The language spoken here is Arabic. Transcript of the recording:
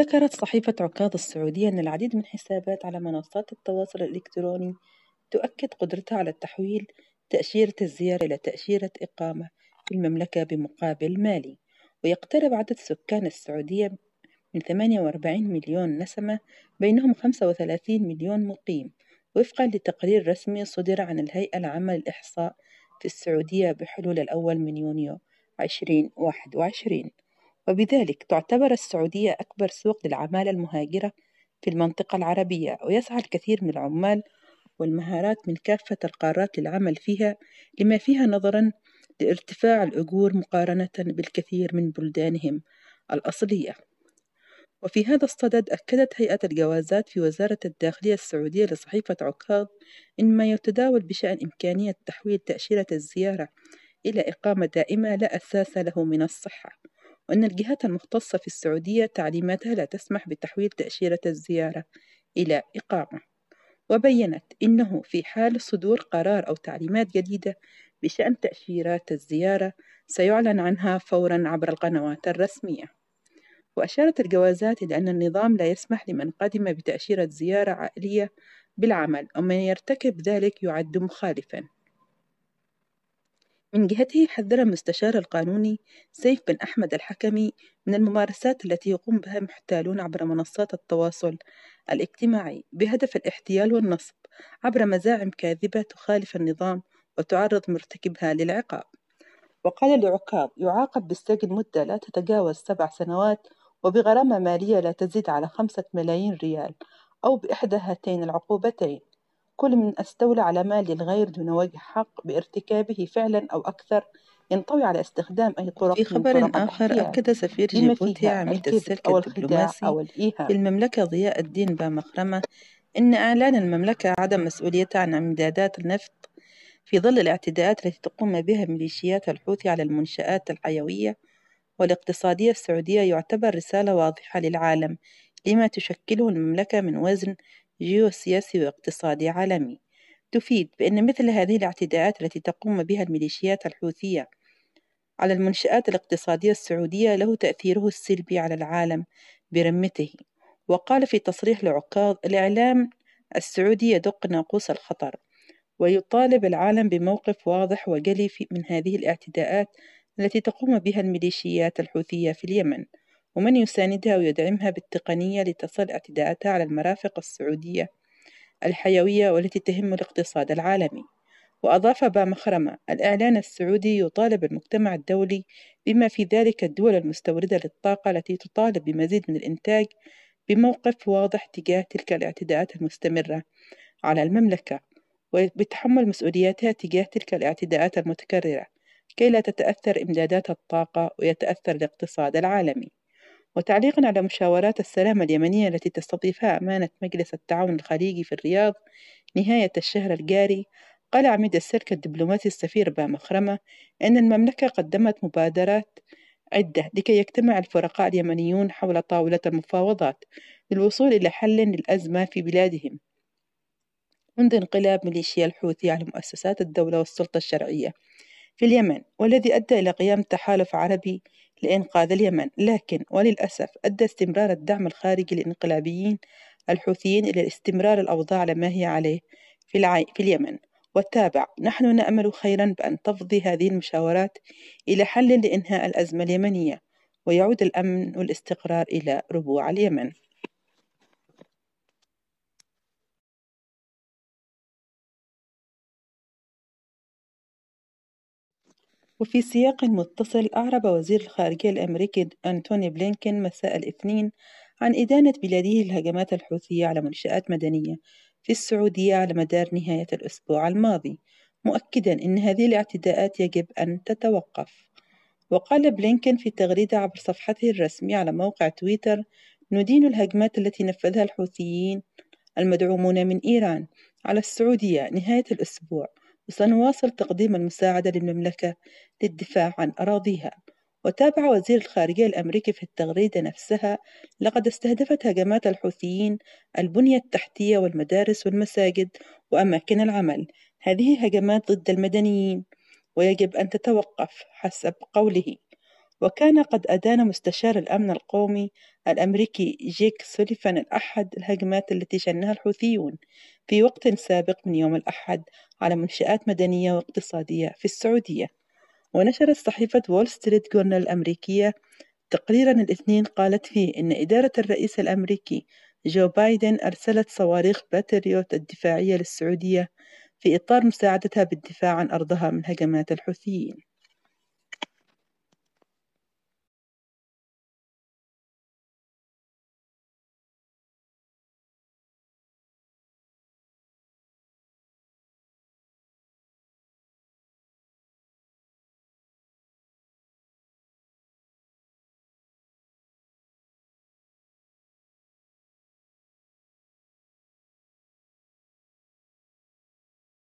ذكرت صحيفة عكاظ السعودية أن العديد من حسابات على منصات التواصل الإلكتروني تؤكد قدرتها على تحويل تأشيرة الزيارة إلى تأشيرة إقامة في المملكة بمقابل مالي ويقترب عدد سكان السعودية من 48 مليون نسمة بينهم 35 مليون مقيم وفقا لتقرير رسمي صدر عن الهيئة العامة للإحصاء في السعودية بحلول الأول من يونيو 2021 وبذلك تعتبر السعودية أكبر سوق للعمالة المهاجرة في المنطقة العربية ويسعى الكثير من العمال والمهارات من كافة القارات للعمل فيها لما فيها نظرا لارتفاع الأجور مقارنة بالكثير من بلدانهم الأصلية وفي هذا الصدد أكدت هيئة الجوازات في وزارة الداخلية السعودية لصحيفة عكاظ إن ما يتداول بشأن إمكانية تحويل تأشيرة الزيارة إلى إقامة دائمة لا أساس له من الصحة وأن الجهات المختصة في السعودية تعليماتها لا تسمح بتحويل تأشيرة الزيارة إلى إقامة وبينت إنه في حال صدور قرار أو تعليمات جديدة بشأن تأشيرات الزيارة سيعلن عنها فورا عبر القنوات الرسمية وأشارت الجوازات إلى أن النظام لا يسمح لمن قدم بتأشيرة زيارة عائلية بالعمل ومن يرتكب ذلك يعد مخالفا من جهته حذر المستشار القانوني سيف بن أحمد الحكمي من الممارسات التي يقوم بها محتالون عبر منصات التواصل الاجتماعي بهدف الاحتيال والنصب عبر مزاعم كاذبة تخالف النظام وتعرض مرتكبها للعقاب وقال العقاب يعاقب بالسجن مدة لا تتجاوز سبع سنوات وبغرامة مالية لا تزيد على خمسة ملايين ريال أو بإحدى هاتين العقوبتين كل من استولى على مال للغير دون وجه حق بارتكابه فعلا أو أكثر ينطوي على استخدام أي طرق في خبر آخر أكد سفير جيبوتي عميد السلك أو الدبلوماسي أو في المملكة ضياء الدين بامخرمة إن إعلان المملكة عدم مسؤوليتها عن امدادات النفط في ظل الاعتداءات التي تقوم بها ميليشيات الحوثي على المنشآت الحيوية والاقتصادية السعودية يعتبر رسالة واضحة للعالم لما تشكله المملكة من وزن جيوسياسي واقتصادي عالمي تفيد بأن مثل هذه الاعتداءات التي تقوم بها الميليشيات الحوثية على المنشآت الاقتصادية السعودية له تأثيره السلبي على العالم برمته وقال في تصريح لعكاظ الإعلام السعودي يدق ناقوس الخطر ويطالب العالم بموقف واضح وجلي من هذه الاعتداءات التي تقوم بها الميليشيات الحوثية في اليمن ومن يساندها ويدعمها بالتقنية لتصل اعتداءاتها على المرافق السعودية الحيوية والتي تهم الاقتصاد العالمي وأضاف بامخرمة الإعلان السعودي يطالب المجتمع الدولي بما في ذلك الدول المستوردة للطاقة التي تطالب بمزيد من الإنتاج بموقف واضح تجاه تلك الاعتداءات المستمرة على المملكة وبتحمل مسؤولياتها تجاه تلك الاعتداءات المتكررة كي لا تتأثر إمدادات الطاقة ويتأثر الاقتصاد العالمي وتعليقا على مشاورات السلام اليمنية التي تستضيفها أمانة مجلس التعاون الخليجي في الرياض نهاية الشهر الجاري قال عميد السلك الدبلوماسي السفير بامخرمة أن المملكة قدمت مبادرات عدة لكي يجتمع الفرقاء اليمنيون حول طاولة المفاوضات للوصول إلى حل للأزمة في بلادهم منذ انقلاب ميليشيا الحوثي على مؤسسات الدولة والسلطة الشرعية في اليمن والذي أدى إلى قيام تحالف عربي لإنقاذ اليمن لكن وللأسف أدى استمرار الدعم الخارجي للإنقلابيين الحوثيين إلى استمرار الأوضاع على ما هي عليه في, العي... في اليمن والتابع نحن نأمل خيرا بأن تفضي هذه المشاورات إلى حل لإنهاء الأزمة اليمنية ويعود الأمن والاستقرار إلى ربوع اليمن وفي سياق متصل أعرب وزير الخارجية الأمريكي أنتوني بلينكن مساء الاثنين عن إدانة بلاده الهجمات الحوثية على منشآت مدنية في السعودية على مدار نهاية الأسبوع الماضي مؤكدا أن هذه الاعتداءات يجب أن تتوقف وقال بلينكن في تغريدة عبر صفحته الرسمية على موقع تويتر ندين الهجمات التي نفذها الحوثيين المدعومون من إيران على السعودية نهاية الأسبوع وسنواصل تقديم المساعدة للمملكة للدفاع عن أراضيها وتابع وزير الخارجية الأمريكي في التغريدة نفسها لقد استهدفت هجمات الحوثيين البنية التحتية والمدارس والمساجد وأماكن العمل هذه هجمات ضد المدنيين ويجب أن تتوقف حسب قوله وكان قد أدان مستشار الأمن القومي الأمريكي جيك سوليفان الأحد الهجمات التي شنها الحوثيون في وقت سابق من يوم الأحد على منشآت مدنية واقتصادية في السعودية ونشرت صحيفة وول ستريت جورنال الأمريكية تقريرا الاثنين قالت فيه إن إدارة الرئيس الأمريكي جو بايدن أرسلت صواريخ باتريوت الدفاعية للسعودية في إطار مساعدتها بالدفاع عن أرضها من هجمات الحوثيين